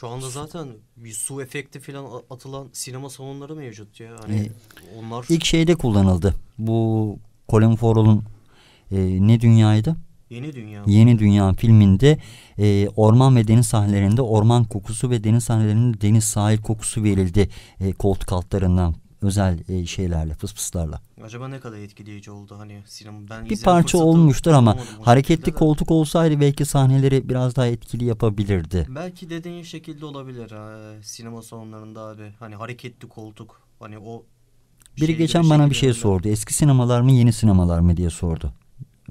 Şu anda zaten bir su efekti falan atılan sinema salonları mevcut ya. Hani onlar ilk şeyde kullanıldı. Bu Colin Farrell'un e, ne dünyaydı? Yeni Dünya. Yeni Dünya filminde e, orman ve deniz sahnelerinde orman kokusu ve deniz sahnelerinde deniz sahil kokusu verildi e, koltuk altlarından özel e, şeylerle fıspıslarla. Acaba ne kadar etkileyici oldu hani sinema ben bir parça olmuştur ama hareketli koltuk olsaydı belki sahneleri biraz daha etkili yapabilirdi. Belki dediğin şekilde olabilir ee, sinema salonlarında abi hani hareketli koltuk hani o biri şey, geçen bana bir şey sordu. Eski sinemalar mı yeni sinemalar mı diye sordu.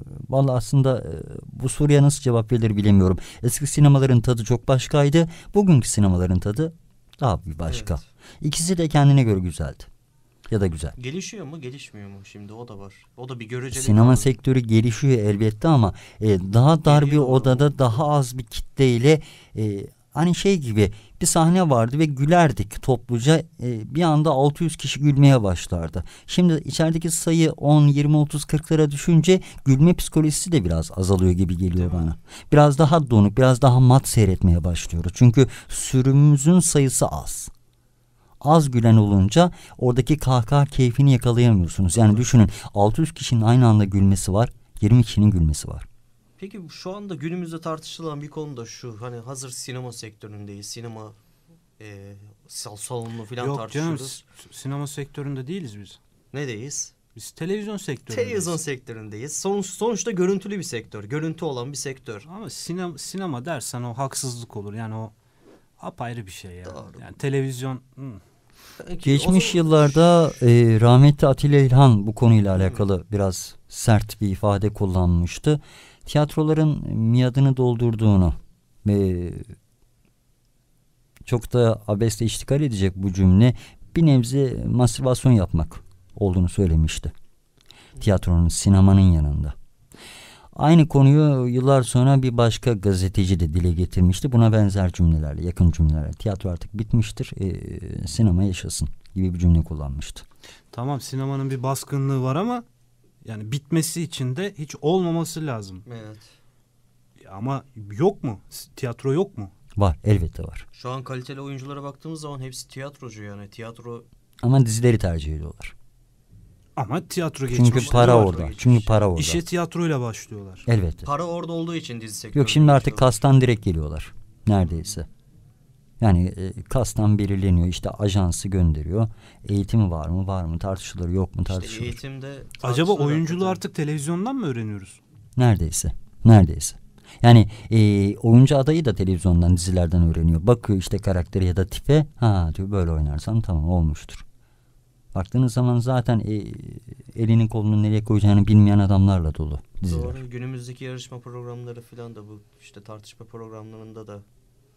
Ee, vallahi aslında e, bu soruya nasıl cevap verir bilemiyorum. Eski sinemaların tadı çok başkaydı. Bugünkü sinemaların tadı daha bir başka. Evet. İkisi de kendine göre güzeldi. Ya da güzel. Gelişiyor mu gelişmiyor mu şimdi o da var. O da bir göreceli. Sinema var. sektörü gelişiyor elbette ama e, daha dar Geliyor bir odada mu? daha az bir kitleyle e, hani şey gibi bir sahne vardı ve gülerdik topluca e, bir anda 600 kişi gülmeye başlardı. Şimdi içerideki sayı 10, 20, 30, 40'lara düşünce gülme psikolojisi de biraz azalıyor gibi geliyor bana. Biraz daha donuk biraz daha mat seyretmeye başlıyoruz. Çünkü sürümümüzün sayısı az az gülen olunca oradaki kahkaha keyfini yakalayamıyorsunuz. Yani düşünün 600 kişinin aynı anda gülmesi var. 20 kişinin gülmesi var. Peki şu anda günümüzde tartışılan bir konu da şu. Hani hazır sinema sektöründeyiz. Sinema e, salonunu falan Yok, tartışıyoruz. Canım, sinema sektöründe değiliz biz. Ne deyiz? Biz televizyon sektöründeyiz. Televizyon sektöründeyiz. Son, sonuçta görüntülü bir sektör. Görüntü olan bir sektör. Ama sinema, sinema dersen o haksızlık olur. Yani o apayrı bir şey ya. Doğru. Yani televizyon... Hı. Hmm. Geçmiş zaman... yıllarda e, rahmetli Atilla İlhan bu konuyla alakalı hmm. biraz sert bir ifade kullanmıştı. Tiyatroların miadını doldurduğunu ve çok da abeste iştikal edecek bu cümle bir nebze mastürbasyon yapmak olduğunu söylemişti. Tiyatronun, sinemanın yanında. Aynı konuyu yıllar sonra bir başka gazeteci de dile getirmişti. Buna benzer cümlelerle, yakın cümlelerle. Tiyatro artık bitmiştir, e, sinema yaşasın gibi bir cümle kullanmıştı. Tamam sinemanın bir baskınlığı var ama yani bitmesi için de hiç olmaması lazım. Evet. Ama yok mu? Tiyatro yok mu? Var elbette var. Şu an kaliteli oyunculara baktığımız zaman hepsi tiyatrocu yani. Tiyatro... Ama dizileri tercih ediyorlar. Ama tiyatro geçmişti. Çünkü para orada. Geçmiş. Çünkü para orada. İşe tiyatroyla başlıyorlar. Elbette. Para orada olduğu için dizi sektörü. Yok şimdi artık kastan direkt geliyorlar. Neredeyse. Yani e, kastan belirleniyor. İşte ajansı gönderiyor. Eğitim var mı var mı tartışılır yok mu tartışılır. İşte eğitimde Acaba oyunculuğu artık televizyondan mı öğreniyoruz? Neredeyse. Neredeyse. Yani e, oyuncu adayı da televizyondan dizilerden öğreniyor. Bakıyor işte karakteri ya da tipe. Ha diyor böyle oynarsam tamam olmuştur. Baktığınız zaman zaten e, elinin kolunu nereye koyacağını bilmeyen adamlarla dolu diziler. Doğru. Günümüzdeki yarışma programları falan da bu işte tartışma programlarında da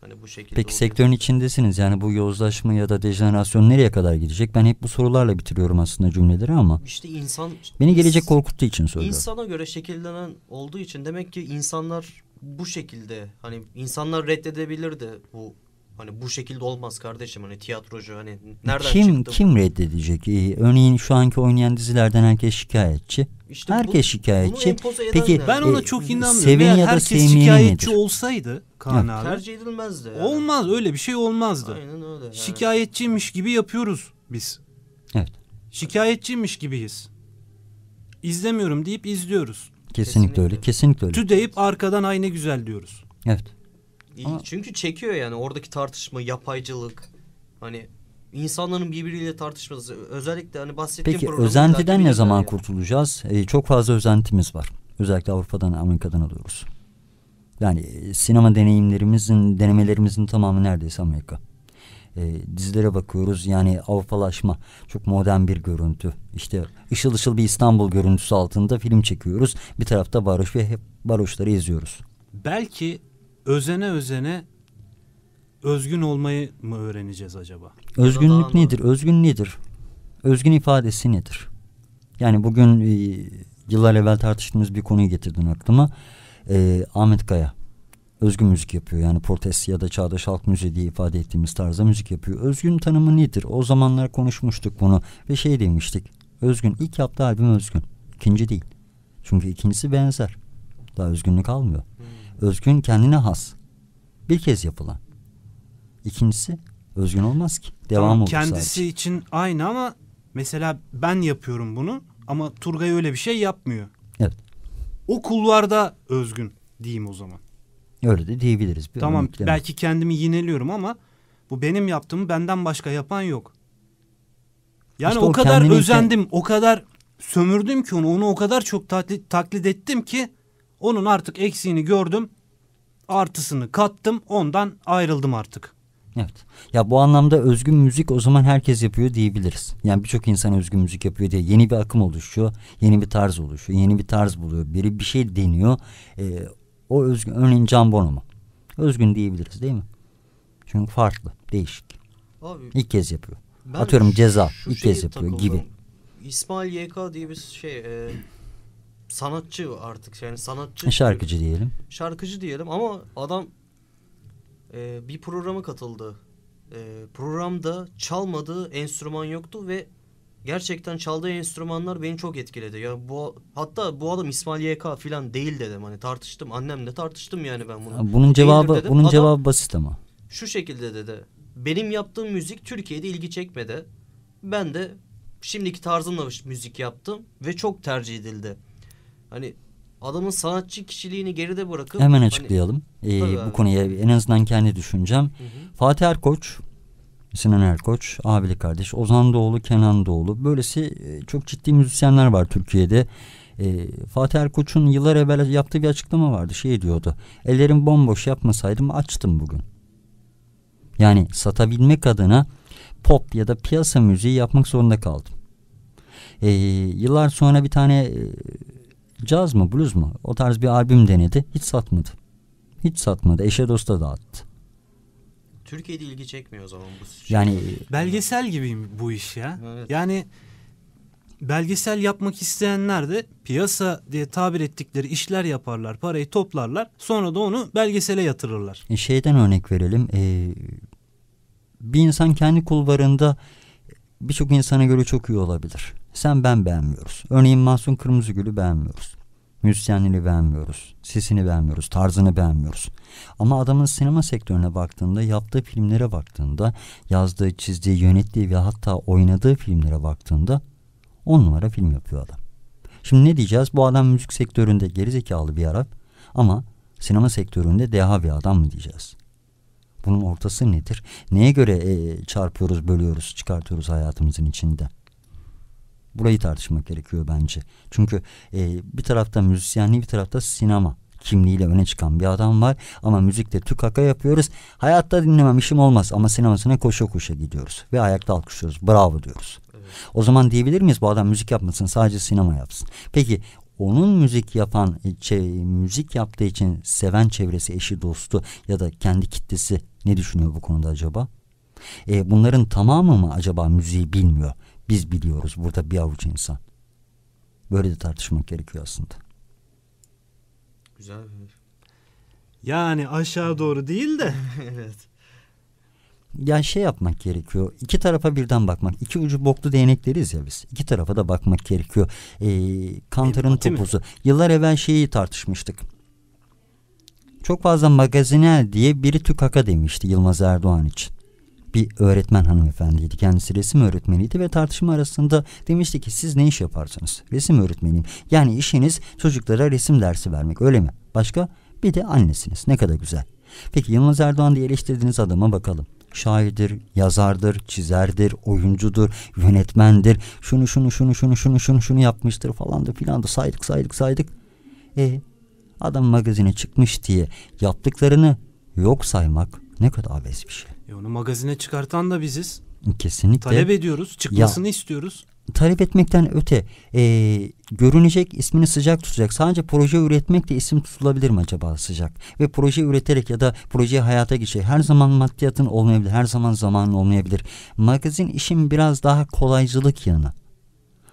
hani bu şekilde. Peki oluyor. sektörün içindesiniz yani bu yozlaşma ya da dejenerasyon nereye kadar gidecek? Ben hep bu sorularla bitiriyorum aslında cümleleri ama. İşte insan. Beni gelecek korkuttuğu için soruyorum. İnsana göre şekillenen olduğu için demek ki insanlar bu şekilde hani insanlar reddedebilirdi bu Hani bu şekilde olmaz kardeşim hani tiyatrocu hani nereden kim, çıktı? Kim reddedecek? Ee, örneğin şu anki oynayan dizilerden herkes şikayetçi. İşte herkes bu, şikayetçi. Peki yani. ben ona e, çok inanmıyorum. Sevin ya da herkes şikayetçi nedir? olsaydı Kaan abi. Tercih edilmezdi. Yani. Olmaz öyle bir şey olmazdı. Aynen öyle. Yani. Şikayetçiymiş gibi yapıyoruz biz. Evet. Şikayetçiymiş gibiyiz. İzlemiyorum deyip izliyoruz. Kesinlikle, Kesinlikle öyle. Kesinlikle öyle. Tü deyip arkadan aynı güzel diyoruz. Evet. Ama... Çünkü çekiyor yani oradaki tartışma, yapaycılık. Hani insanların birbiriyle tartışması özellikle hani bahsettiğim Peki özentiden ne zaman yani. kurtulacağız? Ee, çok fazla özentimiz var. Özellikle Avrupa'dan, Amerika'dan alıyoruz. Yani e, sinema deneyimlerimizin, denemelerimizin tamamı neredeyse Amerika. Ee, dizilere bakıyoruz yani Avrupalaşma çok modern bir görüntü. İşte ışıl ışıl bir İstanbul görüntüsü altında film çekiyoruz. Bir tarafta baroş ve hep baroşları izliyoruz. Belki özene özene özgün olmayı mı öğreneceğiz acaba? Özgünlük nedir? Özgün nedir? Özgün ifadesi nedir? Yani bugün e, yıllar evvel tartıştığımız bir konuyu getirdin aklıma. E, Ahmet Kaya özgün müzik yapıyor. Yani protest ya da çağdaş halk müziği diye ifade ettiğimiz tarzda müzik yapıyor. Özgün tanımı nedir? O zamanlar konuşmuştuk bunu ve şey demiştik. Özgün ilk yaptığı albüm özgün. İkinci değil. Çünkü ikincisi benzer. Daha özgünlük almıyor. Hmm özgün kendine has. Bir kez yapılan. İkincisi özgün olmaz ki. Devam tamam, olur Kendisi sadece. için aynı ama mesela ben yapıyorum bunu ama Turgay öyle bir şey yapmıyor. Evet. O kulvarda özgün diyeyim o zaman. Öyle de diyebiliriz. Bir tamam belki kendimi yineliyorum ama bu benim yaptığımı benden başka yapan yok. Yani işte o, o kadar özendim, ke- o kadar sömürdüm ki onu, onu o kadar çok taklit, taklit ettim ki onun artık eksiğini gördüm. Artısını kattım. Ondan ayrıldım artık. Evet. Ya bu anlamda özgün müzik o zaman herkes yapıyor diyebiliriz. Yani birçok insan özgün müzik yapıyor diye yeni bir akım oluşuyor, yeni bir tarz oluşuyor, yeni bir tarz buluyor. Biri bir şey deniyor. Ee, o özgün örneğin Can Bono mu? Özgün diyebiliriz değil mi? Çünkü farklı, değişik. Abi, İlk kez yapıyor. Atıyorum ceza ilk kez yapıyor takıldım. gibi. İsmail YK diye bir şey e, sanatçı artık yani sanatçı. E, şarkıcı diyelim. Şarkıcı diyelim ama adam e, bir programa katıldı. E, programda çalmadığı enstrüman yoktu ve gerçekten çaldığı enstrümanlar beni çok etkiledi. Ya bu hatta bu adam İsmail YK falan değil dedim. Hani tartıştım annemle tartıştım yani ben bunu. Ya bunun cevabı dedim. bunun adam, cevabı basit ama. Şu şekilde dedi. Benim yaptığım müzik Türkiye'de ilgi çekmedi. Ben de şimdiki tarzımla müzik yaptım ve çok tercih edildi Hani adamın sanatçı kişiliğini geride bırakıp hemen hani açıklayalım. Hani, ee, bu abi. konuya en azından kendi düşüncem. Hı hı. Fatih Erkoç Sinan Erkoç, abili kardeş Ozan Doğulu, Kenan Doğulu. Böylesi e, çok ciddi müzisyenler var Türkiye'de. E, Fatih Erkoç'un yıllar evvel yaptığı bir açıklama vardı. Şey diyordu. Ellerim bomboş yapmasaydım açtım bugün. Yani satabilmek adına pop ya da piyasa müziği yapmak zorunda kaldım. E, yıllar sonra bir tane e, caz mı blues mu o tarz bir albüm denedi hiç satmadı. Hiç satmadı eşe dosta dağıttı. Türkiye'de ilgi çekmiyor o zaman bu şey. Yani belgesel gibi bu iş ya. Evet. Yani belgesel yapmak isteyenler de piyasa diye tabir ettikleri işler yaparlar, parayı toplarlar. Sonra da onu belgesele yatırırlar. E şeyden örnek verelim. E, bir insan kendi kulvarında birçok insana göre çok iyi olabilir sen ben beğenmiyoruz. Örneğin Mahsun Kırmızıgül'ü beğenmiyoruz. Müzisyenliğini beğenmiyoruz. Sesini beğenmiyoruz. Tarzını beğenmiyoruz. Ama adamın sinema sektörüne baktığında, yaptığı filmlere baktığında, yazdığı, çizdiği, yönettiği ve hatta oynadığı filmlere baktığında on numara film yapıyor adam. Şimdi ne diyeceğiz? Bu adam müzik sektöründe gerizekalı bir Arap ama sinema sektöründe deha bir adam mı diyeceğiz? Bunun ortası nedir? Neye göre e, çarpıyoruz, bölüyoruz, çıkartıyoruz hayatımızın içinde? Burayı tartışmak gerekiyor bence. Çünkü e, bir tarafta müzisyenliği bir tarafta sinema kimliğiyle öne çıkan bir adam var. Ama müzikte tükaka yapıyoruz. Hayatta dinlemem işim olmaz ama sinemasına koşa koşa gidiyoruz. Ve ayakta alkışlıyoruz. Bravo diyoruz. Evet. O zaman diyebilir miyiz bu adam müzik yapmasın sadece sinema yapsın. Peki onun müzik yapan şey, müzik yaptığı için seven çevresi eşi dostu ya da kendi kitlesi ne düşünüyor bu konuda acaba? E, bunların tamamı mı acaba müziği bilmiyor? Biz biliyoruz burada bir avuç insan. Böyle de tartışmak gerekiyor aslında. Güzel Yani aşağı doğru değil de. evet. Yani şey yapmak gerekiyor. İki tarafa birden bakmak. İki ucu boklu değnekleriz ya biz. İki tarafa da bakmak gerekiyor. Ee, Kantar'ın e, topuzu. Mi? Yıllar evvel şeyi tartışmıştık. Çok fazla magazinel diye biri tükaka demişti Yılmaz Erdoğan için bir öğretmen hanımefendiydi. Kendisi resim öğretmeniydi ve tartışma arasında demişti ki siz ne iş yaparsınız? Resim öğretmeniyim. Yani işiniz çocuklara resim dersi vermek öyle mi? Başka? Bir de annesiniz. Ne kadar güzel. Peki Yılmaz Erdoğan diye eleştirdiğiniz adama bakalım. Şairdir, yazardır, çizerdir, oyuncudur, yönetmendir. Şunu şunu şunu şunu şunu şunu şunu yapmıştır falan da filan da saydık saydık saydık. E adam magazine çıkmış diye yaptıklarını yok saymak ne kadar abes bir şey. E onu magazine çıkartan da biziz. Kesinlikle. Talep ediyoruz, çıkmasını ya, istiyoruz. Talep etmekten öte e, görünecek ismini sıcak tutacak. Sadece proje üretmek de isim tutulabilir mi acaba sıcak? Ve proje üreterek ya da projeyi hayata geçir. Her zaman maddiyatın olmayabilir, her zaman zamanın olmayabilir. Magazin işin biraz daha kolaycılık yanı.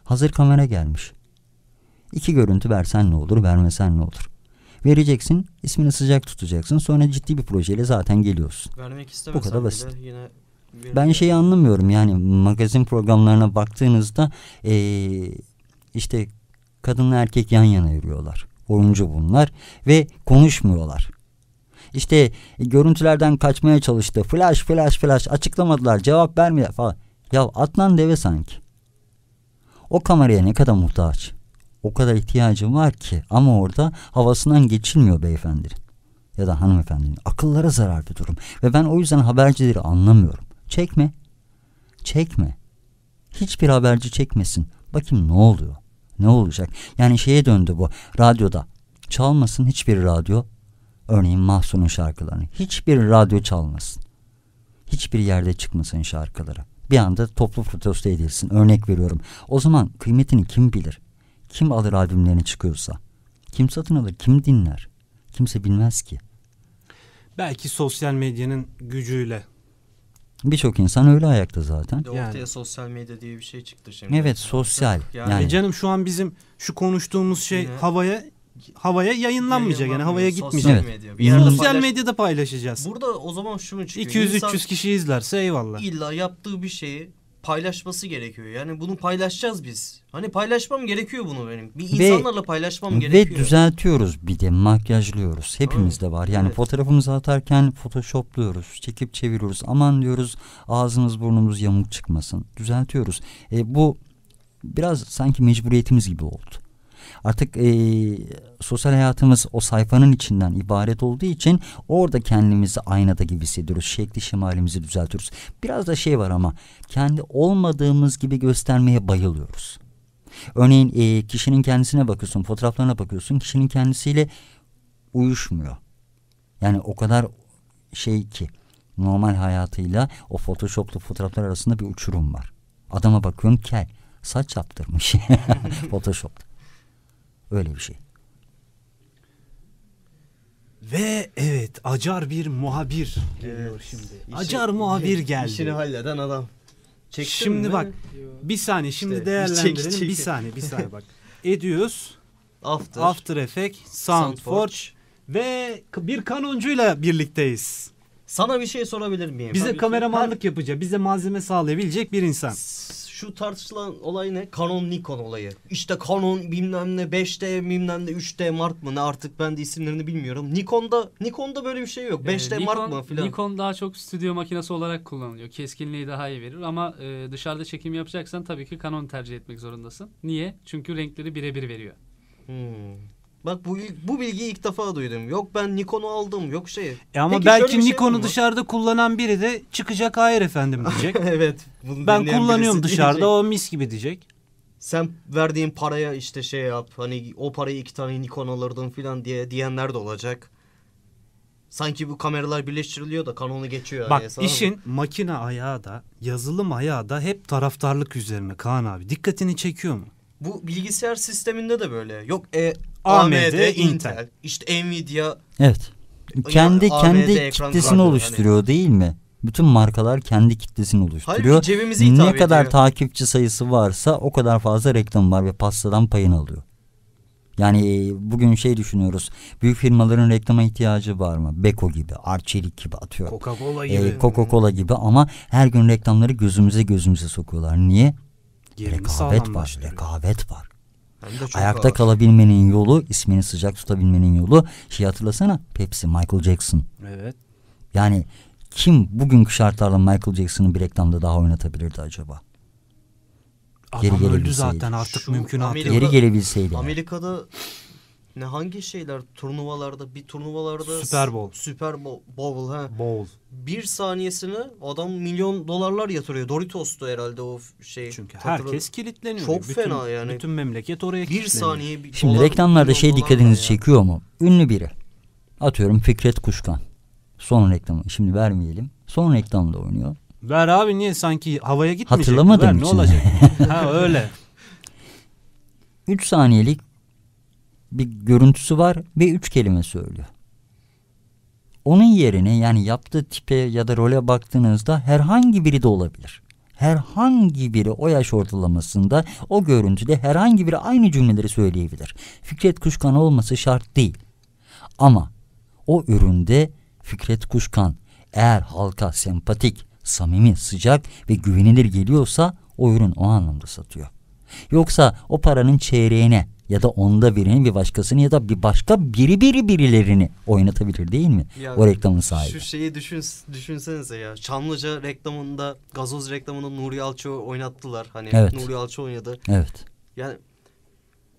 Hazır kamera gelmiş. İki görüntü versen ne olur, vermesen ne olur? Vereceksin, ismini sıcak tutacaksın. Sonra ciddi bir projeyle zaten geliyorsun. Vermek istemesen Bu kadar basit. Bile yine ben şeyi anlamıyorum yani magazin programlarına baktığınızda ee, işte kadınla erkek yan yana yürüyorlar. Oyuncu bunlar ve konuşmuyorlar. İşte e, görüntülerden kaçmaya çalıştı. Flash flash flash açıklamadılar cevap vermiyor falan. Ya atlan deve sanki. O kameraya ne kadar muhtaç. O kadar ihtiyacım var ki ama orada havasından geçilmiyor beyefendinin ya da hanımefendinin. Akıllara zarar bir durum. Ve ben o yüzden habercileri anlamıyorum. Çekme. Çekme. Hiçbir haberci çekmesin. Bakayım ne oluyor? Ne olacak? Yani şeye döndü bu. Radyoda. Çalmasın hiçbir radyo. Örneğin Mahsun'un şarkılarını. Hiçbir radyo çalmasın. Hiçbir yerde çıkmasın şarkıları. Bir anda toplu protesto edilsin. Örnek veriyorum. O zaman kıymetini kim bilir? Kim alır albümlerini çıkıyorsa? Kim satın alır? Kim dinler? Kimse bilmez ki. Belki sosyal medyanın gücüyle. Birçok insan öyle ayakta zaten. De ortaya yani. sosyal medya diye bir şey çıktı şimdi. Evet sosyal. Yani, yani. E canım şu an bizim şu konuştuğumuz şey Yine. havaya havaya yayınlanmayacak yani havaya gitmeyecek. Sosyal, medya. sosyal paylaş... medyada paylaşacağız. Burada o zaman şu çıkıyor? 200-300 kişi izlerse eyvallah. İlla yaptığı bir şeyi paylaşması gerekiyor. Yani bunu paylaşacağız biz. Hani paylaşmam gerekiyor bunu benim. Bir insanlarla ve, paylaşmam gerekiyor. Ve düzeltiyoruz bir de makyajlıyoruz. Hepimizde var. Yani evet. fotoğrafımızı atarken photoshopluyoruz. Çekip çeviriyoruz. Aman diyoruz ağzımız burnumuz yamuk çıkmasın. Düzeltiyoruz. E, bu biraz sanki mecburiyetimiz gibi oldu. Artık e, sosyal hayatımız o sayfanın içinden ibaret olduğu için orada kendimizi aynada gibi hissediyoruz. Şekli şemalimizi düzeltiyoruz. Biraz da şey var ama kendi olmadığımız gibi göstermeye bayılıyoruz. Örneğin e, kişinin kendisine bakıyorsun, fotoğraflarına bakıyorsun. Kişinin kendisiyle uyuşmuyor. Yani o kadar şey ki normal hayatıyla o photoshoplu fotoğraflar arasında bir uçurum var. Adama bakıyorum kel saç yaptırmış photoshopta. Öyle bir şey. Ve evet acar bir muhabir geliyor evet. şimdi. İşi, acar muhabir geldi. İşini halleden adam. Çektim şimdi mi? bak bir saniye şimdi işte, değerlendirelim. Çek, çek. Bir saniye bir saniye bak. Ediyoruz. After. After Effects, Soundforge Sound ve bir kanoncuyla birlikteyiz. Sana bir şey sorabilir miyim? Bize Tabii kameramanlık ki. yapacak, bize malzeme sağlayabilecek bir insan şu tartışılan olay ne? Canon Nikon olayı. İşte Canon bilmem ne 5D bilmem ne 3D Mark mı ne artık ben de isimlerini bilmiyorum. Nikon'da Nikon'da böyle bir şey yok. 5D ee, Nikon, Mark mı filan. Nikon daha çok stüdyo makinesi olarak kullanılıyor. Keskinliği daha iyi verir ama e, dışarıda çekim yapacaksan tabii ki Canon tercih etmek zorundasın. Niye? Çünkü renkleri birebir veriyor. Hmm. Bak bu bu bilgiyi ilk defa duydum. Yok ben Nikon'u aldım. Yok şey. E ama Peki, belki şey Nikon'u dışarıda kullanan biri de çıkacak hayır efendim diyecek. evet. Bunu ben kullanıyorum dışarıda diyecek. o mis gibi diyecek. Sen verdiğin paraya işte şey yap. Hani o parayı iki tane Nikon alırdın filan diye diyenler de olacak. Sanki bu kameralar birleştiriliyor da kanonu geçiyor. Bak yani, işin mı? makine ayağı da yazılım ayağı da hep taraftarlık üzerine Kaan abi. Dikkatini çekiyor mu? Bu bilgisayar sisteminde de böyle. Yok e, AMD, Intel. Intel. İşte Nvidia. Evet. Kendi AMD kendi kitlesini hani. oluşturuyor hani. değil mi? Bütün markalar kendi kitlesini oluşturuyor. Halbuki Ne ediyor. kadar takipçi sayısı varsa o kadar fazla reklam var ve pastadan payını alıyor. Yani e, bugün şey düşünüyoruz. Büyük firmaların reklama ihtiyacı var mı? Beko gibi, Arçelik gibi atıyor. Coca-Cola e, gibi. Ee, Coca-Cola gibi ama her gün reklamları gözümüze gözümüze sokuyorlar. Niye? rekabet var, rekabet var. Ayakta ağır. kalabilmenin yolu, ismini sıcak tutabilmenin yolu. Şey hatırlasana Pepsi, Michael Jackson. Evet. Yani kim bugünkü şartlarla Michael Jackson'ı bir reklamda daha oynatabilirdi acaba? Adam geri öldü zaten artık mümkün artık. Geri gelebilseydi. Amerika'da yani ne hangi şeyler turnuvalarda bir turnuvalarda Super Bowl. Super Bowl ha. Bowl. Bir saniyesini adam milyon dolarlar yatırıyor. Doritos'tu herhalde o şey. Çünkü tatlı. herkes kilitleniyor. Çok bütün, fena yani. Bütün memleket oraya bir kilitleniyor. Saniye, bir saniye. Şimdi reklamlarda şey dikkatinizi çekiyor mu? Ünlü biri. Atıyorum Fikret Kuşkan. Son reklamı şimdi vermeyelim. Son reklamda oynuyor. Ver abi niye sanki havaya gitmeyecek? Hatırlamadım Ver, ne olacak? ha öyle. 3 saniyelik bir görüntüsü var ve üç kelime söylüyor. Onun yerine yani yaptığı tipe ya da role baktığınızda herhangi biri de olabilir. Herhangi biri o yaş ortalamasında o görüntüde herhangi biri aynı cümleleri söyleyebilir. Fikret Kuşkan olması şart değil. Ama o üründe Fikret Kuşkan eğer halka sempatik, samimi, sıcak ve güvenilir geliyorsa o ürün o anlamda satıyor. Yoksa o paranın çeyreğine ya da onda birini bir başkasını ya da bir başka biri biri birilerini oynatabilir değil mi? Ya, o reklamın sahibi. Şu şeyi düşün, düşünsenize ya. Çamlıca reklamında, gazoz reklamında Nuri Alço oynattılar. Hani evet. Nuri Alço oynadı. Evet. Yani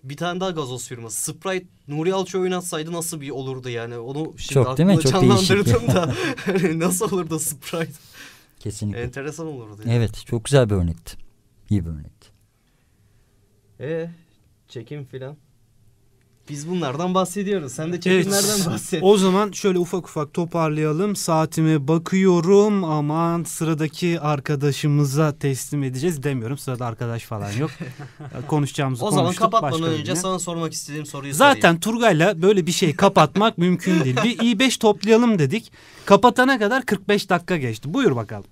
bir tane daha gazoz firması. Sprite Nuri Alço oynatsaydı nasıl bir olurdu yani? Onu şimdi Çok, değil mi? Çok canlandırdım da hani nasıl olurdu Sprite? Kesinlikle. Enteresan olurdu. Yani. Evet çok güzel bir örnekti. İyi bir örnekti. Ee, çekim filan. Biz bunlardan bahsediyoruz. Sen de çekimlerden evet. bahset. O zaman şöyle ufak ufak toparlayalım. Saatime bakıyorum. Aman sıradaki arkadaşımıza teslim edeceğiz demiyorum. Sırada arkadaş falan yok. Konuşacağımızı o konuştuk. O zaman kapatmadan önce birine. sana sormak istediğim soruyu Zaten sorayım. Turgay'la böyle bir şey kapatmak mümkün değil. Bir i5 toplayalım dedik. Kapatana kadar 45 dakika geçti. Buyur bakalım.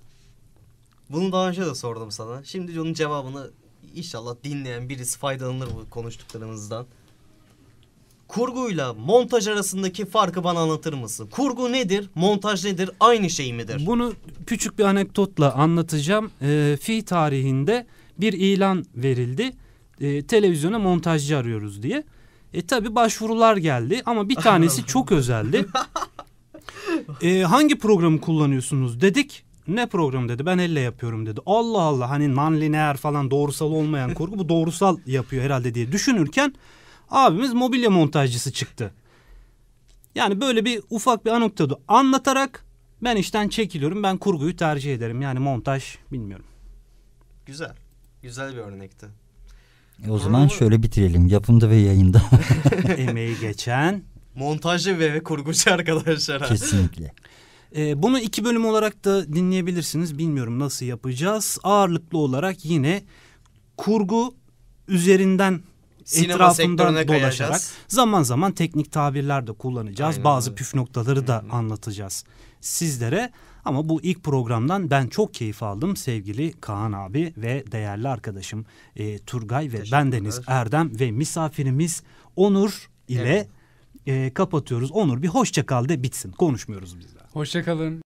Bunu daha önce de sordum sana. Şimdi onun cevabını İnşallah dinleyen birisi faydalanır bu konuştuklarımızdan. Kurguyla montaj arasındaki farkı bana anlatır mısın? Kurgu nedir? Montaj nedir? Aynı şey midir? Bunu küçük bir anekdotla anlatacağım. E, fi tarihinde bir ilan verildi. E, televizyona montajcı arıyoruz diye. E tabi başvurular geldi ama bir tanesi çok özeldi. e, hangi programı kullanıyorsunuz dedik ne program dedi ben elle yapıyorum dedi. Allah Allah hani non-lineer falan doğrusal olmayan kurgu bu doğrusal yapıyor herhalde diye düşünürken abimiz mobilya montajcısı çıktı. Yani böyle bir ufak bir anekdotu anlatarak ben işten çekiliyorum ben kurguyu tercih ederim yani montaj bilmiyorum. Güzel. Güzel bir örnekti. E o zaman Ama... şöyle bitirelim. Yapımda ve yayında. Emeği geçen. Montajcı ve kurgucu arkadaşlar. Kesinlikle. E, bunu iki bölüm olarak da dinleyebilirsiniz. Bilmiyorum nasıl yapacağız. Ağırlıklı olarak yine kurgu üzerinden Sinema etrafından dolaşarak kayacağız. zaman zaman teknik tabirler de kullanacağız. Aynen Bazı öyle. püf noktaları da Hı-hı. anlatacağız sizlere. Ama bu ilk programdan ben çok keyif aldım sevgili Kaan abi ve değerli arkadaşım e, Turgay ve bendeniz Erdem ve misafirimiz Onur ile evet. e, kapatıyoruz. Onur bir hoşça kal de bitsin. Konuşmuyoruz biz. Hoşçakalın.